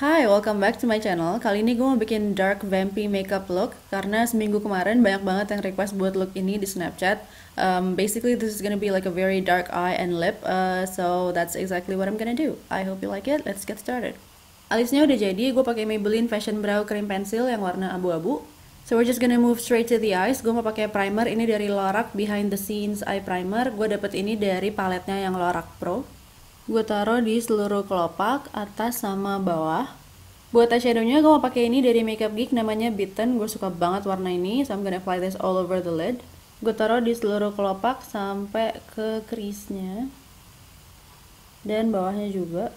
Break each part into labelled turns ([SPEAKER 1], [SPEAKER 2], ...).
[SPEAKER 1] Hai, welcome back to my channel. Kali ini gue mau bikin dark vampy makeup look karena seminggu kemarin banyak banget yang request buat look ini di Snapchat. Um, basically, this is gonna be like a very dark eye and lip, uh, so that's exactly what I'm gonna do. I hope you like it. Let's get started. Alisnya udah jadi, gue pakai Maybelline Fashion Brow Cream Pencil yang warna abu-abu. So we're just gonna move straight to the eyes. Gue mau pakai primer ini dari Lorac Behind the Scenes Eye Primer. Gue dapet ini dari paletnya yang Lorac Pro gue taruh di seluruh kelopak atas sama bawah buat eyeshadownya gue mau pakai ini dari Makeup Geek namanya bitten gue suka banget warna ini so I'm gonna apply this all over the lid gue taruh di seluruh kelopak sampai ke crease dan bawahnya juga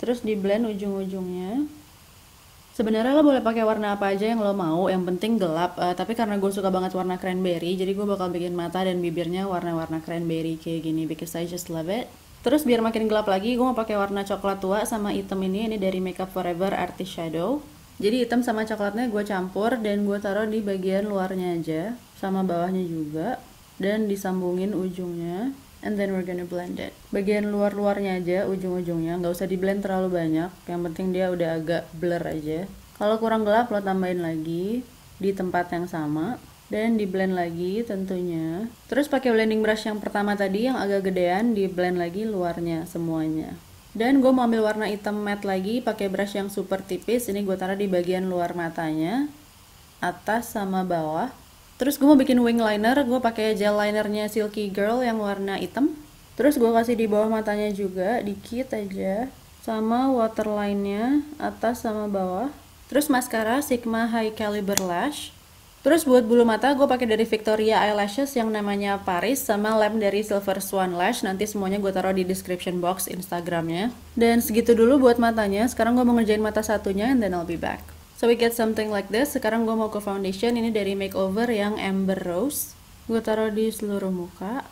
[SPEAKER 1] terus di blend ujung-ujungnya sebenarnya lo boleh pakai warna apa aja yang lo mau yang penting gelap uh, tapi karena gue suka banget warna cranberry jadi gue bakal bikin mata dan bibirnya warna-warna cranberry kayak gini because I just love it Terus biar makin gelap lagi, gue mau pakai warna coklat tua sama item ini. Ini dari Makeup Forever Artist Shadow. Jadi item sama coklatnya gue campur dan gue taruh di bagian luarnya aja. Sama bawahnya juga. Dan disambungin ujungnya. And then we're gonna blend it. Bagian luar-luarnya aja, ujung-ujungnya. Nggak usah di blend terlalu banyak. Yang penting dia udah agak blur aja. Kalau kurang gelap, lo tambahin lagi di tempat yang sama dan di blend lagi tentunya terus pakai blending brush yang pertama tadi yang agak gedean di blend lagi luarnya semuanya dan gue mau ambil warna hitam matte lagi pakai brush yang super tipis ini gue taruh di bagian luar matanya atas sama bawah terus gue mau bikin wing liner gue pakai gel linernya silky girl yang warna hitam terus gue kasih di bawah matanya juga dikit aja sama waterline-nya atas sama bawah terus mascara Sigma High Caliber Lash Terus buat bulu mata gue pakai dari Victoria Eyelashes yang namanya Paris sama lem dari Silver Swan Lash. Nanti semuanya gue taruh di description box Instagramnya. Dan segitu dulu buat matanya. Sekarang gue mau ngerjain mata satunya and then I'll be back. So we get something like this. Sekarang gue mau ke foundation. Ini dari Makeover yang Amber Rose. Gue taruh di seluruh muka.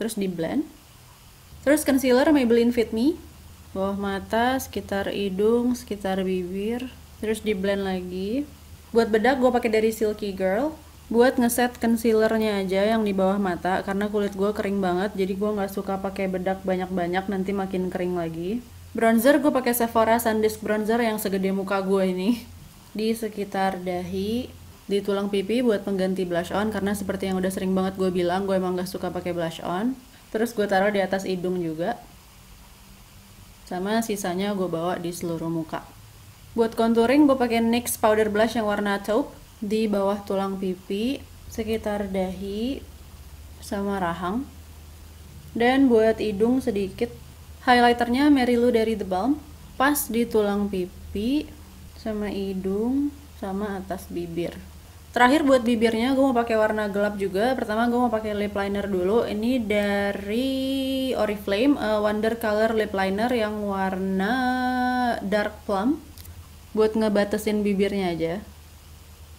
[SPEAKER 1] Terus di blend. Terus concealer Maybelline Fit Me. Bawah mata, sekitar hidung, sekitar bibir. Terus di blend lagi. Buat bedak gue pakai dari Silky Girl. Buat ngeset concealernya aja yang di bawah mata karena kulit gue kering banget jadi gue nggak suka pakai bedak banyak-banyak nanti makin kering lagi. Bronzer gue pakai Sephora Sandisk bronzer yang segede muka gue ini. Di sekitar dahi, di tulang pipi buat pengganti blush on karena seperti yang udah sering banget gue bilang gue emang gak suka pakai blush on. Terus gue taruh di atas hidung juga. Sama sisanya gue bawa di seluruh muka. Buat contouring gue pakai NYX powder blush yang warna taupe di bawah tulang pipi, sekitar dahi sama rahang. Dan buat hidung sedikit highlighternya Merilu dari The Balm pas di tulang pipi sama hidung sama atas bibir. Terakhir buat bibirnya gue mau pakai warna gelap juga. Pertama gue mau pakai lip liner dulu. Ini dari Oriflame uh, Wonder Color Lip Liner yang warna dark plum buat ngebatasin bibirnya aja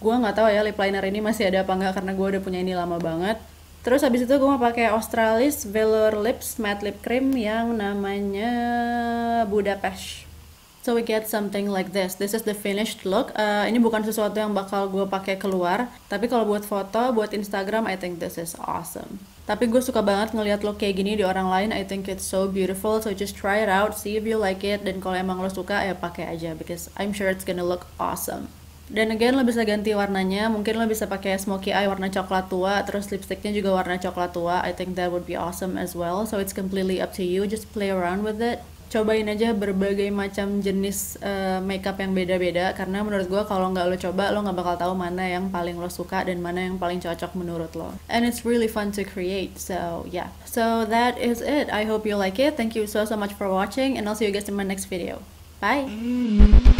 [SPEAKER 1] gue nggak tahu ya lip liner ini masih ada apa nggak karena gue udah punya ini lama banget terus habis itu gue mau pakai Australis Velour Lips Matte Lip Cream yang namanya Budapest so we get something like this this is the finished look uh, ini bukan sesuatu yang bakal gue pakai keluar tapi kalau buat foto buat Instagram I think this is awesome tapi gue suka banget ngelihat lo kayak gini di orang lain. I think it's so beautiful. So just try it out, see if you like it. Dan kalau emang lo suka ya pakai aja because I'm sure it's gonna look awesome. Dan again lo bisa ganti warnanya, mungkin lo bisa pakai smoky eye warna coklat tua, terus lipsticknya juga warna coklat tua. I think that would be awesome as well. So it's completely up to you, just play around with it cobain aja berbagai macam jenis uh, makeup yang beda-beda karena menurut gue kalau nggak lo coba lo nggak bakal tahu mana yang paling lo suka dan mana yang paling cocok menurut lo and it's really fun to create so yeah so that is it I hope you like it thank you so so much for watching and I'll see you guys in my next video bye mm